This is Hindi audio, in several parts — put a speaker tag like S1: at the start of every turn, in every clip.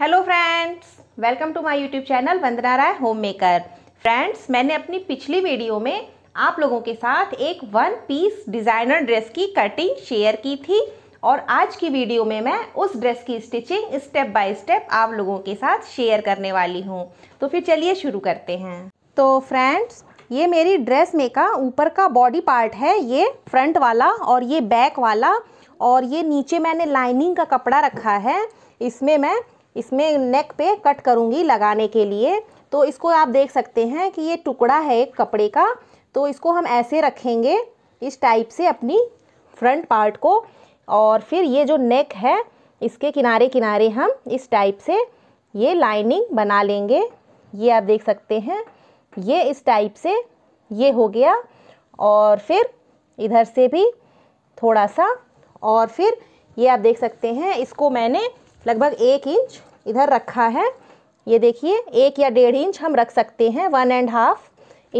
S1: hello friends welcome to my YouTube channel Vandana Rai homemaker friends मैंने अपनी पिछली वीडियो में आप लोगों के साथ एक वन पीस डिज़ाइनर ड्रेस की कटिंग शेयर की थी और आज की वीडियो में मैं उस ड्रेस की स्टिचिंग स्टेप बाय स्टेप आप लोगों के साथ शेयर करने वाली हूँ तो फिर चलिए शुरू करते हैं तो फ्रेंड्स ये मेरी ड्रेस में का ऊपर का बॉडी पार्ट है ये फ्रंट वाला और ये बैक वाला और ये नीचे मैंने लाइनिंग का कपड़ा रखा है इसमें मैं इसमें नेक पे कट करूँगी लगाने के लिए तो इसको आप देख सकते हैं कि ये टुकड़ा है एक कपड़े का तो इसको हम ऐसे रखेंगे इस टाइप से अपनी फ्रंट पार्ट को और फिर ये जो नेक है इसके किनारे किनारे हम इस टाइप से ये लाइनिंग बना लेंगे ये आप देख सकते हैं ये इस टाइप से ये हो गया और फिर इधर से भी थोड़ा सा और फिर ये आप देख सकते हैं इसको मैंने लगभग एक इंच इधर रखा है ये देखिए एक या डेढ़ इंच हम रख सकते हैं वन एंड हाफ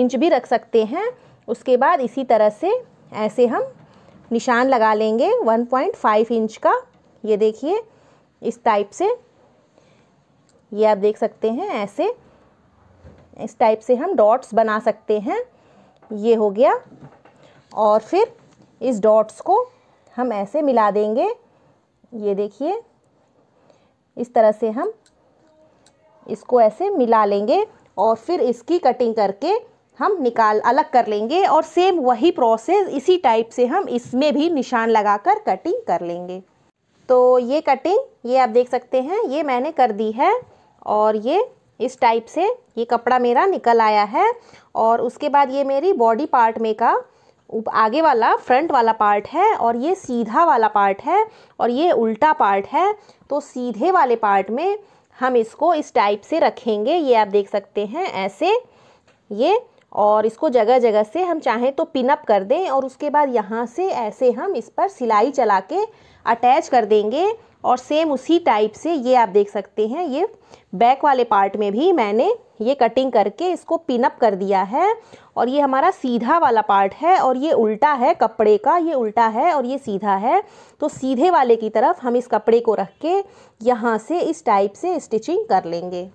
S1: इंच भी रख सकते हैं उसके बाद इसी तरह से ऐसे हम निशान लगा लेंगे 1.5 इंच का ये देखिए इस टाइप से ये आप देख सकते हैं ऐसे इस टाइप से हम डॉट्स बना सकते हैं ये हो गया और फिर इस डॉट्स को हम ऐसे मिला देंगे ये देखिए इस तरह से हम इसको ऐसे मिला लेंगे और फिर इसकी कटिंग करके हम निकाल अलग कर लेंगे और सेम वही प्रोसेस इसी टाइप से हम इसमें भी निशान लगाकर कटिंग कर लेंगे तो ये कटिंग ये आप देख सकते हैं ये मैंने कर दी है और ये इस टाइप से ये कपड़ा मेरा निकल आया है और उसके बाद ये मेरी बॉडी पार्ट में का आगे वाला फ्रंट वाला पार्ट है और ये सीधा वाला पार्ट है और ये उल्टा पार्ट है तो सीधे वाले पार्ट में हम इसको इस टाइप से रखेंगे ये आप देख सकते हैं ऐसे ये और इसको जगह जगह से हम चाहें तो पिनअप कर दें और उसके बाद यहाँ से ऐसे हम इस पर सिलाई चला के अटैच कर देंगे और सेम उसी टाइप से ये आप देख सकते हैं ये बैक वाले पार्ट में भी मैंने ये कटिंग करके इसको पिनअप कर दिया है और ये हमारा सीधा वाला पार्ट है और ये उल्टा है कपड़े का ये उल्टा है और ये सीधा है तो सीधे वाले की तरफ हम इस कपड़े को रख के यहाँ से इस टाइप से स्टिचिंग कर लेंगे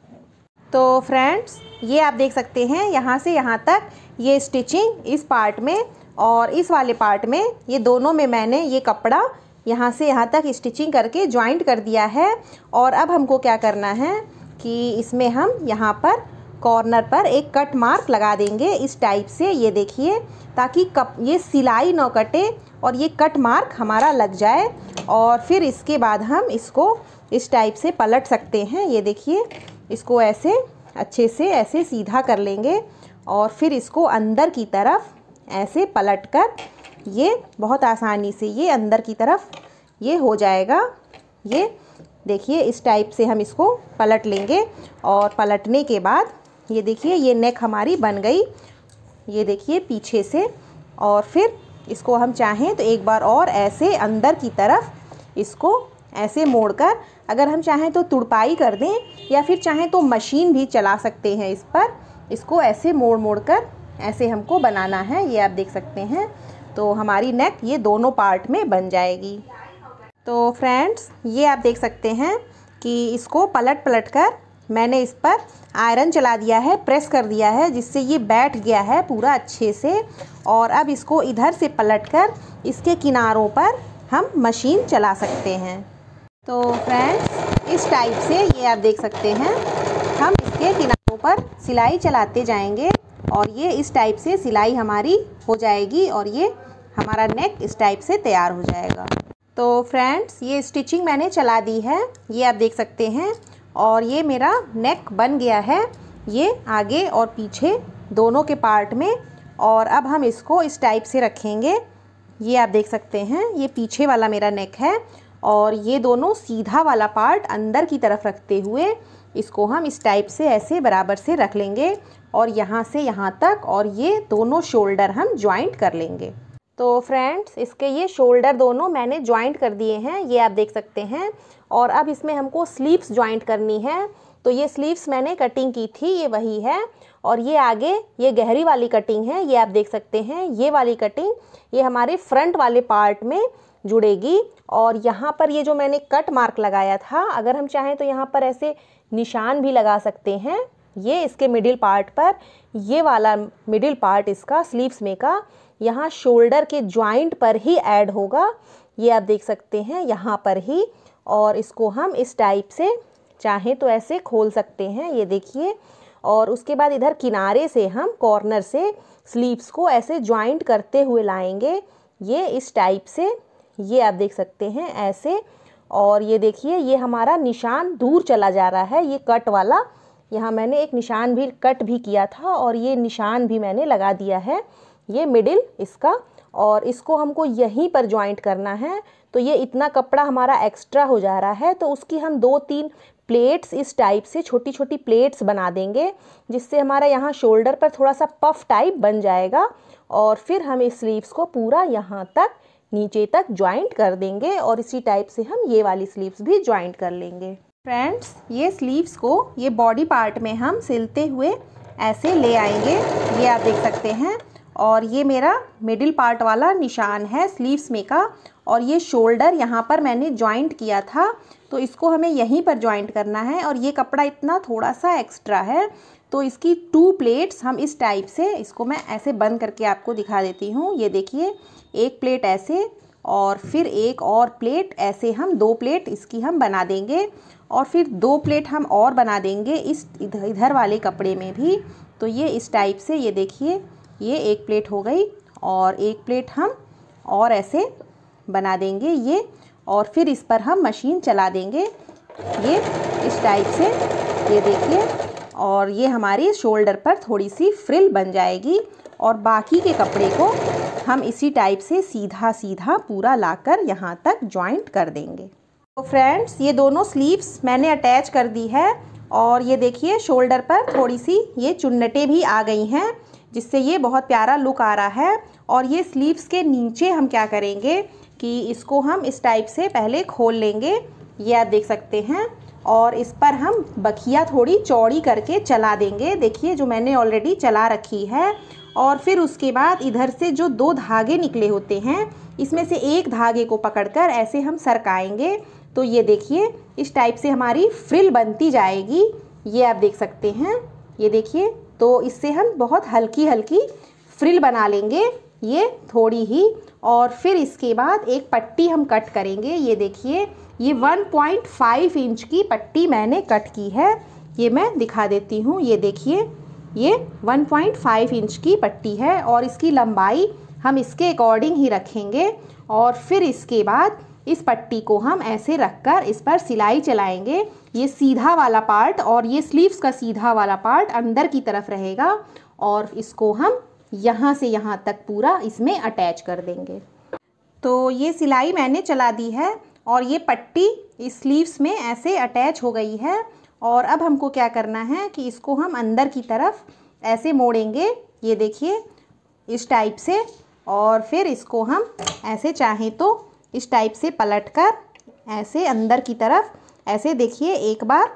S1: तो फ्रेंड्स ये आप देख सकते हैं यहाँ से यहाँ तक ये स्टिचिंग इस पार्ट में और इस वाले पार्ट में ये दोनों में मैंने ये कपड़ा यहाँ से यहाँ तक स्टिचिंग करके ज्वाइंट कर दिया है और अब हमको क्या करना है कि इसमें हम यहाँ पर कॉर्नर पर एक कट मार्क लगा देंगे इस टाइप से ये देखिए ताकि कप ये सिलाई न कटे और ये कट मार्क हमारा लग जाए और फिर इसके बाद हम इसको इस टाइप से पलट सकते हैं ये देखिए इसको ऐसे अच्छे से ऐसे सीधा कर लेंगे और फिर इसको अंदर की तरफ ऐसे पलट कर ये बहुत आसानी से ये अंदर की तरफ ये हो जाएगा ये देखिए इस टाइप से हम इसको पलट लेंगे और पलटने के बाद ये देखिए ये नेक हमारी बन गई ये देखिए पीछे से और फिर इसको हम चाहें तो एक बार और ऐसे अंदर की तरफ इसको ऐसे मोड़कर अगर हम चाहें तो तुड़पाई कर दें या फिर चाहें तो मशीन भी चला सकते हैं इस पर इसको ऐसे मोड़ मोड़ कर ऐसे हमको बनाना है ये आप देख सकते हैं तो हमारी नेक ये दोनों पार्ट में बन जाएगी तो फ्रेंड्स ये आप देख सकते हैं कि इसको पलट पलट कर मैंने इस पर आयरन चला दिया है प्रेस कर दिया है जिससे ये बैठ गया है पूरा अच्छे से और अब इसको इधर से पलट कर इसके किनारों पर हम मशीन चला सकते हैं तो फ्रेंड्स इस टाइप से ये आप देख सकते हैं हम इसके किनारों पर सिलाई चलाते जाएंगे और ये इस टाइप से सिलाई हमारी हो जाएगी और ये हमारा नेक इस टाइप से तैयार हो जाएगा तो फ्रेंड्स ये स्टिचिंग मैंने चला दी है ये आप देख सकते हैं और ये मेरा नेक बन गया है ये आगे और पीछे दोनों के पार्ट में और अब हम इसको इस टाइप से रखेंगे ये आप देख सकते हैं ये पीछे वाला मेरा नेक है और ये दोनों सीधा वाला पार्ट अंदर की तरफ रखते हुए इसको हम इस टाइप से ऐसे बराबर से रख लेंगे और यहाँ से यहाँ तक और ये दोनों शोल्डर हम ज्वाइंट कर लेंगे तो फ्रेंड्स इसके ये शोल्डर दोनों मैंने ज्वाइंट कर दिए हैं ये आप देख सकते हैं और अब इसमें हमको स्लीव्स ज्वाइंट करनी है तो ये स्लीव्स मैंने कटिंग की थी ये वही है और ये आगे ये गहरी वाली कटिंग है ये आप देख सकते हैं ये वाली कटिंग ये हमारे फ्रंट वाले पार्ट में जुड़ेगी और यहाँ पर ये जो मैंने कट मार्क लगाया था अगर हम चाहें तो यहाँ पर ऐसे निशान भी लगा सकते हैं ये इसके मिडिल पार्ट पर ये वाला मिडिल पार्ट इसका स्लीव्स में का यहाँ शोल्डर के ज्वाइंट पर ही ऐड होगा ये आप देख सकते हैं यहाँ पर ही और इसको हम इस टाइप से चाहें तो ऐसे खोल सकते हैं ये देखिए और उसके बाद इधर किनारे से हम कॉर्नर से स्लीव्स को ऐसे ज्वाइंट करते हुए लाएंगे ये इस टाइप से ये आप देख सकते हैं ऐसे और ये देखिए ये हमारा निशान दूर चला जा रहा है ये कट वाला यहाँ मैंने एक निशान भी कट भी किया था और ये निशान भी मैंने लगा दिया है ये मिडिल इसका और इसको हमको यहीं पर ज्वाइंट करना है तो ये इतना कपड़ा हमारा एक्स्ट्रा हो जा रहा है तो उसकी हम दो तीन प्लेट्स इस टाइप से छोटी छोटी प्लेट्स बना देंगे जिससे हमारा यहाँ शोल्डर पर थोड़ा सा पफ टाइप बन जाएगा और फिर हम इस स्लीव्स को पूरा यहाँ तक नीचे तक ज्वाइंट कर देंगे और इसी टाइप से हम ये वाली स्लीव्स भी ज्वाइंट कर लेंगे फ्रेंड्स ये स्लीव्स को ये बॉडी पार्ट में हम सिलते हुए ऐसे ले आएंगे ये आप देख सकते हैं और ये मेरा मिडिल पार्ट वाला निशान है स्लीव्स में का और ये शोल्डर यहाँ पर मैंने जॉइंट किया था तो इसको हमें यहीं पर जॉइंट करना है और ये कपड़ा इतना थोड़ा सा एक्स्ट्रा है तो इसकी टू प्लेट्स हम इस टाइप से इसको मैं ऐसे बंद करके आपको दिखा देती हूँ ये देखिए एक प्लेट ऐसे और फिर एक और प्लेट ऐसे हम दो प्लेट इसकी हम बना देंगे और फिर दो प्लेट हम और बना देंगे इस इधर इधर वाले कपड़े में भी तो ये इस टाइप से ये देखिए ये एक प्लेट हो गई और एक प्लेट हम और ऐसे बना देंगे ये और फिर इस पर हम मशीन चला देंगे ये इस टाइप से ये देखिए और ये हमारी शोल्डर पर थोड़ी सी फ्रिल बन जाएगी और बाकी के कपड़े को हम इसी टाइप से सीधा सीधा पूरा लाकर यहाँ तक जॉइंट कर देंगे तो फ्रेंड्स ये दोनों स्लीव्स मैंने अटैच कर दी है और ये देखिए शोल्डर पर थोड़ी सी ये चुन्नटें भी आ गई हैं जिससे ये बहुत प्यारा लुक आ रहा है और ये स्लीव्स के नीचे हम क्या करेंगे कि इसको हम इस टाइप से पहले खोल लेंगे ये आप देख सकते हैं और इस पर हम बखिया थोड़ी चौड़ी करके चला देंगे देखिए जो मैंने ऑलरेडी चला रखी है और फिर उसके बाद इधर से जो दो धागे निकले होते हैं इसमें से एक धागे को पकड़कर ऐसे हम सरकाएंगे तो ये देखिए इस टाइप से हमारी फ्रिल बनती जाएगी ये आप देख सकते हैं ये देखिए तो इससे हम बहुत हल्की हल्की फ्रिल बना लेंगे ये थोड़ी ही और फिर इसके बाद एक पट्टी हम कट करेंगे ये देखिए ये 1.5 इंच की पट्टी मैंने कट की है ये मैं दिखा देती हूँ ये देखिए ये 1.5 इंच की पट्टी है और इसकी लंबाई हम इसके अकॉर्डिंग ही रखेंगे और फिर इसके बाद इस पट्टी को हम ऐसे रखकर इस पर सिलाई चलाएंगे ये सीधा वाला पार्ट और ये स्लीव्स का सीधा वाला पार्ट अंदर की तरफ रहेगा और इसको हम यहाँ से यहाँ तक पूरा इसमें अटैच कर देंगे तो ये सिलाई मैंने चला दी है और ये पट्टी इस स्लीव्स में ऐसे अटैच हो गई है और अब हमको क्या करना है कि इसको हम अंदर की तरफ ऐसे मोड़ेंगे ये देखिए इस टाइप से और फिर इसको हम ऐसे चाहें तो इस टाइप से पलट कर ऐसे अंदर की तरफ ऐसे देखिए एक बार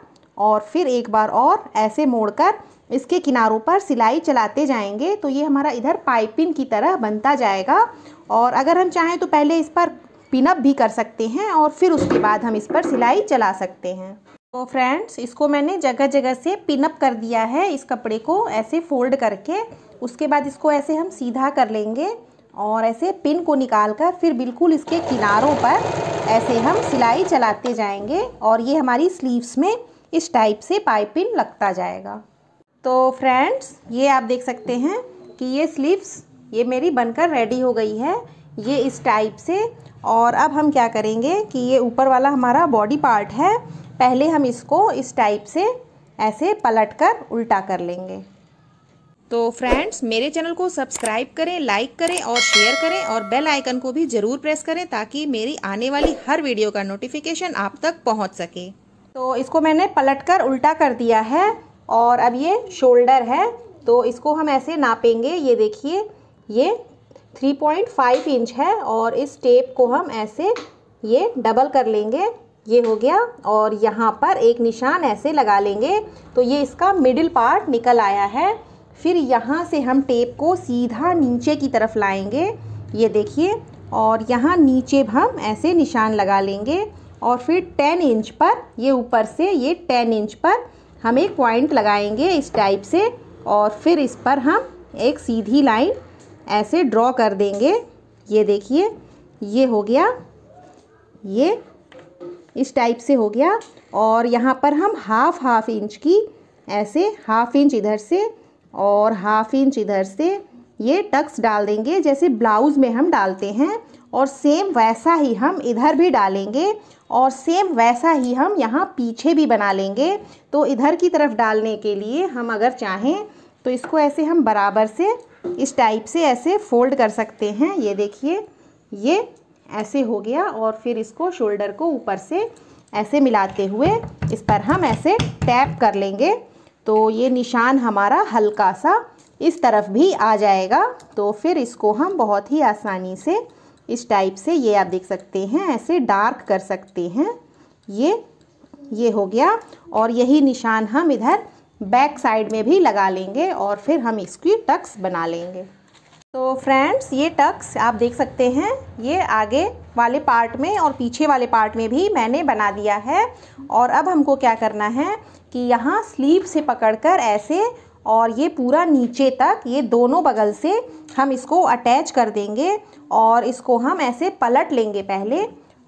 S1: और फिर एक बार और ऐसे मोड़कर इसके किनारों पर सिलाई चलाते जाएंगे तो ये हमारा इधर पाइपिंग की तरह बनता जाएगा और अगर हम चाहें तो पहले इस पर पिनअप भी कर सकते हैं और फिर उसके बाद हम इस पर सिलाई चला सकते हैं तो फ्रेंड्स इसको मैंने जगह जगह से पिनअप कर दिया है इस कपड़े को ऐसे फोल्ड करके उसके बाद इसको ऐसे हम सीधा कर लेंगे और ऐसे पिन को निकाल कर फिर बिल्कुल इसके किनारों पर ऐसे हम सिलाई चलाते जाएंगे और ये हमारी स्लीव्स में इस टाइप से पाइपिन लगता जाएगा तो फ्रेंड्स ये आप देख सकते हैं कि ये स्लीव्स ये मेरी बनकर रेडी हो गई है ये इस टाइप से और अब हम क्या करेंगे कि ये ऊपर वाला हमारा बॉडी पार्ट है पहले हम इसको इस टाइप से ऐसे पलट कर उल्टा कर लेंगे तो फ्रेंड्स मेरे चैनल को सब्सक्राइब करें लाइक करें और शेयर करें और बेल आइकन को भी ज़रूर प्रेस करें ताकि मेरी आने वाली हर वीडियो का नोटिफिकेशन आप तक पहुंच सके तो इसको मैंने पलटकर उल्टा कर दिया है और अब ये शोल्डर है तो इसको हम ऐसे नापेंगे ये देखिए ये 3.5 इंच है और इस टेप को हम ऐसे ये डबल कर लेंगे ये हो गया और यहाँ पर एक निशान ऐसे लगा लेंगे तो ये इसका मिडिल पार्ट निकल आया है फिर यहाँ से हम टेप को सीधा नीचे की तरफ लाएंगे ये देखिए और यहाँ नीचे हम ऐसे निशान लगा लेंगे और फिर 10 इंच पर ये ऊपर से ये 10 इंच पर हम एक पॉइंट लगाएंगे इस टाइप से और फिर इस पर हम एक सीधी लाइन ऐसे ड्रॉ कर देंगे ये देखिए ये हो गया ये इस टाइप से हो गया और यहाँ पर हम हाफ हाफ इंच की ऐसे हाफ इंच इधर से और हाफ इंच इधर से ये टक्स डाल देंगे जैसे ब्लाउज़ में हम डालते हैं और सेम वैसा ही हम इधर भी डालेंगे और सेम वैसा ही हम यहाँ पीछे भी बना लेंगे तो इधर की तरफ डालने के लिए हम अगर चाहें तो इसको ऐसे हम बराबर से इस टाइप से ऐसे फोल्ड कर सकते हैं ये देखिए ये ऐसे हो गया और फिर इसको शोल्डर को ऊपर से ऐसे मिलाते हुए इस पर हम ऐसे टैप कर लेंगे तो ये निशान हमारा हल्का सा इस तरफ भी आ जाएगा तो फिर इसको हम बहुत ही आसानी से इस टाइप से ये आप देख सकते हैं ऐसे डार्क कर सकते हैं ये ये हो गया और यही निशान हम इधर बैक साइड में भी लगा लेंगे और फिर हम इसकी टक्स बना लेंगे तो फ्रेंड्स ये टक्स आप देख सकते हैं ये आगे वाले पार्ट में और पीछे वाले पार्ट में भी मैंने बना दिया है और अब हमको क्या करना है कि यहाँ स्लीव से पकड़कर ऐसे और ये पूरा नीचे तक ये दोनों बगल से हम इसको अटैच कर देंगे और इसको हम ऐसे पलट लेंगे पहले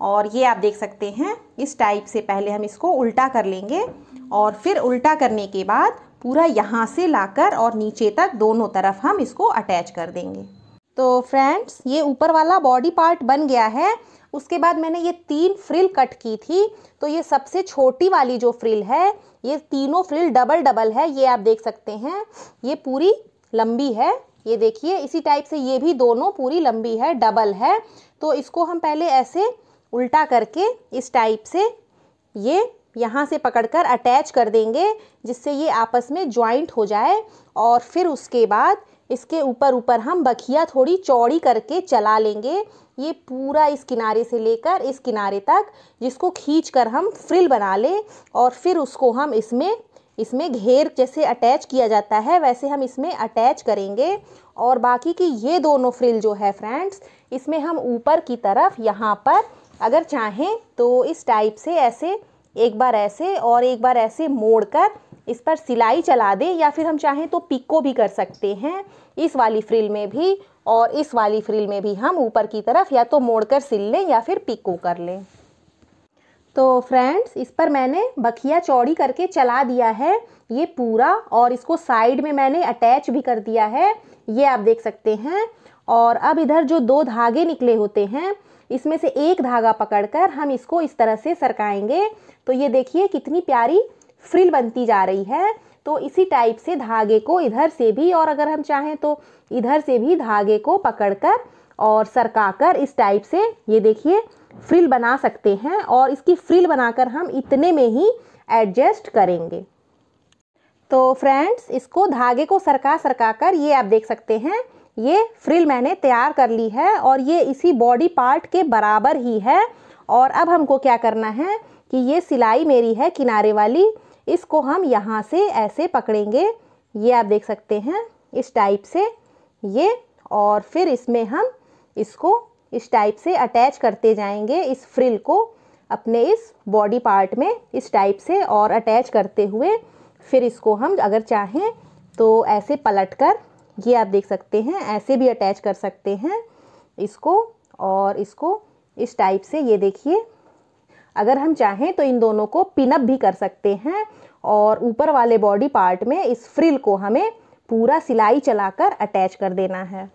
S1: और ये आप देख सकते हैं इस टाइप से पहले हम इसको उल्टा कर लेंगे और फिर उल्टा करने के बाद पूरा यहाँ से लाकर और नीचे तक दोनों तरफ हम इसको अटैच कर देंगे तो फ्रेंड्स ये ऊपर वाला बॉडी पार्ट बन गया है उसके बाद मैंने ये तीन फ्रिल कट की थी तो ये सबसे छोटी वाली जो फ्रिल है ये तीनों फ्रिल डबल डबल है ये आप देख सकते हैं ये पूरी लंबी है ये देखिए इसी टाइप से ये भी दोनों पूरी लंबी है डबल है तो इसको हम पहले ऐसे उल्टा करके इस टाइप से ये यहाँ से पकड़कर अटैच कर देंगे जिससे ये आपस में ज्वाइंट हो जाए और फिर उसके बाद इसके ऊपर ऊपर हम बखिया थोड़ी चौड़ी करके चला लेंगे ये पूरा इस किनारे से लेकर इस किनारे तक जिसको खींच कर हम फ्रिल बना लें और फिर उसको हम इसमें इसमें घेर जैसे अटैच किया जाता है वैसे हम इसमें अटैच करेंगे और बाकी की ये दोनों फ्रिल जो है फ्रेंड्स इसमें हम ऊपर की तरफ यहाँ पर अगर चाहें तो इस टाइप से ऐसे एक बार ऐसे और एक बार ऐसे मोड़ कर इस पर सिलाई चला दें या फिर हम चाहें तो पिको भी कर सकते हैं इस वाली फ्रिल में भी और इस वाली फ्रिल में भी हम ऊपर की तरफ या तो मोड़कर सिल लें या फिर पिको कर लें तो फ्रेंड्स इस पर मैंने बखिया चौड़ी करके चला दिया है ये पूरा और इसको साइड में मैंने अटैच भी कर दिया है ये आप देख सकते हैं और अब इधर जो दो धागे निकले होते हैं इसमें से एक धागा पकड़कर हम इसको इस तरह से सरकाएंगे तो ये देखिए कितनी प्यारी फ्रिल बनती जा रही है तो इसी टाइप से धागे को इधर से भी और अगर हम चाहें तो इधर से भी धागे को पकड़कर और सरकाकर इस टाइप से ये देखिए फ्रिल बना सकते हैं और इसकी फ्रिल बनाकर हम इतने में ही एडजस्ट करेंगे तो फ्रेंड्स इसको धागे को सरका सरका कर ये आप देख सकते हैं ये फ्रिल मैंने तैयार कर ली है और ये इसी बॉडी पार्ट के बराबर ही है और अब हमको क्या करना है कि ये सिलाई मेरी है किनारे वाली इसको हम यहाँ से ऐसे पकड़ेंगे ये आप देख सकते हैं इस टाइप से ये और फिर इसमें हम इसको इस टाइप से अटैच करते जाएंगे इस फ्रिल को अपने इस बॉडी पार्ट में इस टाइप से और अटैच करते हुए फिर इसको हम अगर चाहें तो ऐसे पलट कर ये आप देख सकते हैं ऐसे भी अटैच कर सकते हैं इसको और इसको इस टाइप से ये देखिए अगर हम चाहें तो इन दोनों को पिनअप भी कर सकते हैं और ऊपर वाले बॉडी पार्ट में इस फ्रिल को हमें पूरा सिलाई चलाकर अटैच कर देना है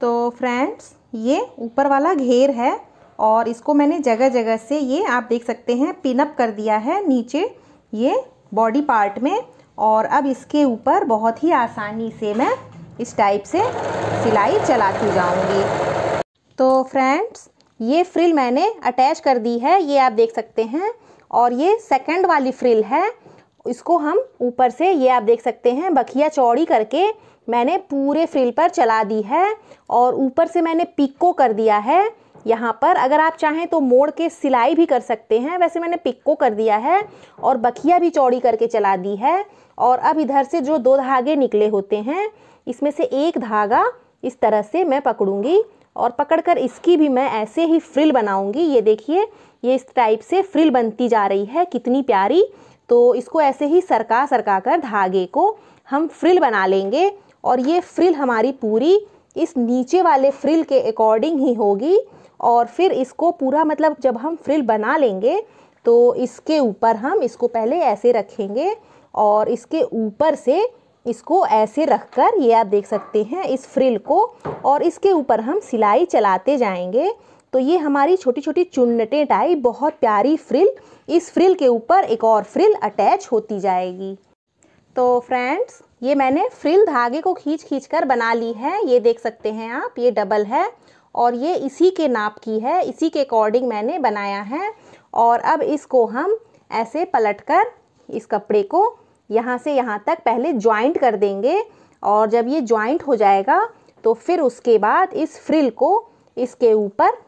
S1: तो फ्रेंड्स ये ऊपर वाला घेर है और इसको मैंने जगह जगह से ये आप देख सकते हैं पिनअप कर दिया है नीचे ये बॉडी पार्ट में और अब इसके ऊपर बहुत ही आसानी से मैं इस टाइप से सिलाई चलाती जाऊंगी तो फ्रेंड्स ये फ्रिल मैंने अटैच कर दी है ये आप देख सकते हैं और ये सेकंड वाली फ्रिल है इसको हम ऊपर से ये आप देख सकते हैं बखिया चौड़ी करके मैंने पूरे फ्रिल पर चला दी है और ऊपर से मैंने पिक्को कर दिया है यहाँ पर अगर आप चाहें तो मोड़ के सिलाई भी कर सकते हैं वैसे मैंने पिक्को कर दिया है और बखिया भी चौड़ी करके चला दी है और अब इधर से जो दो धागे निकले होते हैं इसमें से एक धागा इस तरह से मैं पकड़ूंगी और पकड़कर इसकी भी मैं ऐसे ही फ्रिल बनाऊंगी ये देखिए ये इस टाइप से फ्रिल बनती जा रही है कितनी प्यारी तो इसको ऐसे ही सरका सरका कर धागे को हम फ्रिल बना लेंगे और ये फ्रिल हमारी पूरी इस नीचे वाले फ्रिल के अकॉर्डिंग ही होगी और फिर इसको पूरा मतलब जब हम फ्रिल बना लेंगे तो इसके ऊपर हम इसको पहले ऐसे रखेंगे और इसके ऊपर से इसको ऐसे रखकर ये आप देख सकते हैं इस फ्रिल को और इसके ऊपर हम सिलाई चलाते जाएंगे तो ये हमारी छोटी छोटी चुन्नटें टाइप बहुत प्यारी फ्रिल इस फ्रिल के ऊपर एक और फ्रिल अटैच होती जाएगी तो फ्रेंड्स ये मैंने फ्रिल धागे को खींच खींच कर बना ली है ये देख सकते हैं आप ये डबल है और ये इसी के नाप की है इसी के अकॉर्डिंग मैंने बनाया है और अब इसको हम ऐसे पलट कर इस कपड़े को यहाँ से यहाँ तक पहले ज्वाइंट कर देंगे और जब ये ज्वाइंट हो जाएगा तो फिर उसके बाद इस फ्रिल को इसके ऊपर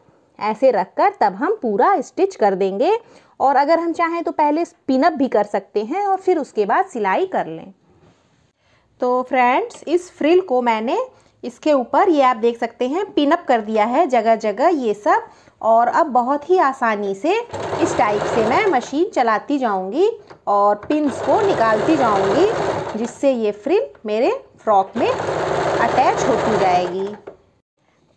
S1: ऐसे रखकर तब हम पूरा स्टिच कर देंगे और अगर हम चाहें तो पहले पिनअप भी कर सकते हैं और फिर उसके बाद सिलाई कर लें तो फ्रेंड्स इस फ्रिल को मैंने इसके ऊपर ये आप देख सकते हैं पिनअप कर दिया है जगह जगह ये सब और अब बहुत ही आसानी से इस टाइप से मैं मशीन चलाती जाऊंगी और पिंस को निकालती जाऊंगी जिससे ये फ्रिल मेरे फ्रॉक में अटैच होती जाएगी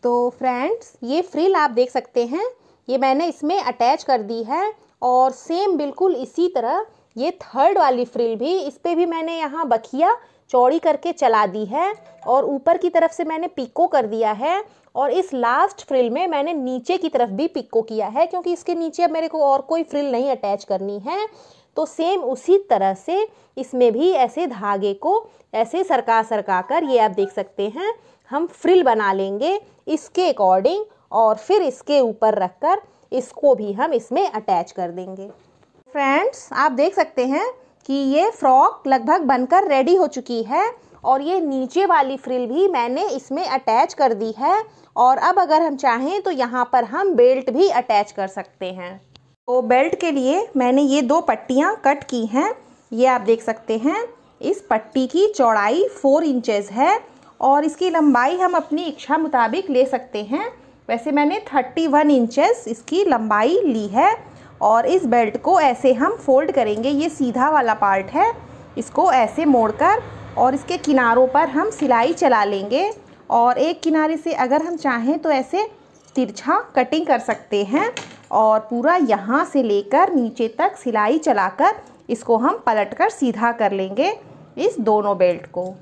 S1: तो फ्रेंड्स ये फ्रिल आप देख सकते हैं ये मैंने इसमें अटैच कर दी है और सेम बिल्कुल इसी तरह ये थर्ड वाली फ्रिल भी इस पर भी मैंने यहाँ बखिया चौड़ी करके चला दी है और ऊपर की तरफ से मैंने पिको कर दिया है और इस लास्ट फ्रिल में मैंने नीचे की तरफ भी पिक को किया है क्योंकि इसके नीचे अब मेरे को और कोई फ्रिल नहीं अटैच करनी है तो सेम उसी तरह से इसमें भी ऐसे धागे को ऐसे सरका सरका कर ये आप देख सकते हैं हम फ्रिल बना लेंगे इसके अकॉर्डिंग और फिर इसके ऊपर रख कर इसको भी हम इसमें अटैच कर देंगे फ्रेंड्स आप देख सकते हैं कि ये फ्रॉक लगभग बनकर रेडी हो चुकी है और ये नीचे वाली फ्रिल भी मैंने इसमें अटैच कर दी है और अब अगर हम चाहें तो यहाँ पर हम बेल्ट भी अटैच कर सकते हैं तो बेल्ट के लिए मैंने ये दो पट्टियाँ कट की हैं ये आप देख सकते हैं इस पट्टी की चौड़ाई फोर इंचेस है और इसकी लंबाई हम अपनी इच्छा मुताबिक ले सकते हैं वैसे मैंने थर्टी वन इंचेस इसकी लंबाई ली है और इस बेल्ट को ऐसे हम फोल्ड करेंगे ये सीधा वाला पार्ट है इसको ऐसे मोड़कर और इसके किनारों पर हम सिलाई चला लेंगे और एक किनारे से अगर हम चाहें तो ऐसे तिरछा कटिंग कर सकते हैं और पूरा यहाँ से लेकर नीचे तक सिलाई चलाकर इसको हम पलटकर सीधा कर लेंगे इस दोनों बेल्ट को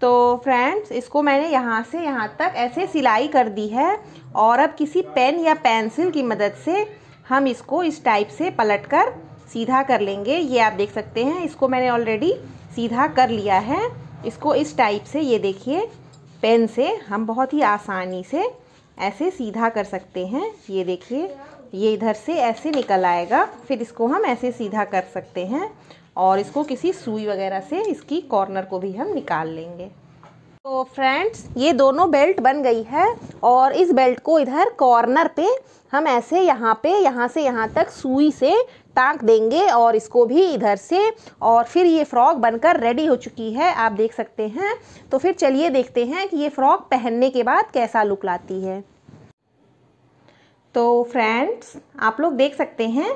S1: तो फ्रेंड्स इसको मैंने यहाँ से यहाँ तक ऐसे सिलाई कर दी है और अब किसी पेन या पेंसिल की मदद से हम इसको इस टाइप से पलट कर सीधा कर लेंगे ये आप देख सकते हैं इसको मैंने ऑलरेडी सीधा कर लिया है इसको इस टाइप से ये देखिए पेन से हम बहुत ही आसानी से ऐसे सीधा कर सकते हैं ये देखिए ये इधर से ऐसे निकल आएगा फिर इसको हम ऐसे सीधा कर सकते हैं और इसको किसी सुई वगैरह से इसकी कॉर्नर को भी हम निकाल लेंगे तो फ्रेंड्स ये दोनों बेल्ट बन गई है और इस बेल्ट को इधर कॉर्नर पे हम ऐसे यहाँ पे यहाँ से यहाँ तक सुई से ताक देंगे और इसको भी इधर से और फिर ये फ्रॉक बनकर रेडी हो चुकी है आप देख सकते हैं तो फिर चलिए देखते हैं कि ये फ्रॉक पहनने के बाद कैसा लुक लाती है तो फ्रेंड्स आप लोग देख सकते हैं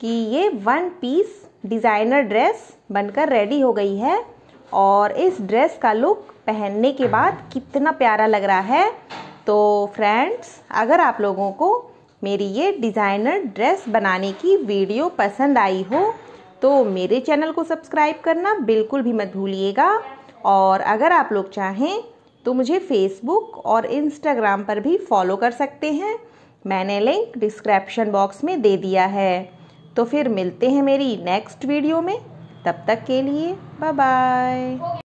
S1: कि ये वन पीस डिज़ाइनर ड्रेस बनकर रेडी हो गई है और इस ड्रेस का लुक पहनने के बाद कितना प्यारा लग रहा है तो फ्रेंड्स अगर आप लोगों को मेरी ये डिज़ाइनर ड्रेस बनाने की वीडियो पसंद आई हो तो मेरे चैनल को सब्सक्राइब करना बिल्कुल भी मत भूलिएगा और अगर आप लोग चाहें तो मुझे फेसबुक और इंस्टाग्राम पर भी फॉलो कर सकते हैं मैंने लिंक डिस्क्रिप्शन बॉक्स में दे दिया है तो फिर मिलते हैं मेरी नेक्स्ट वीडियो में तब तक के लिए बाय बाय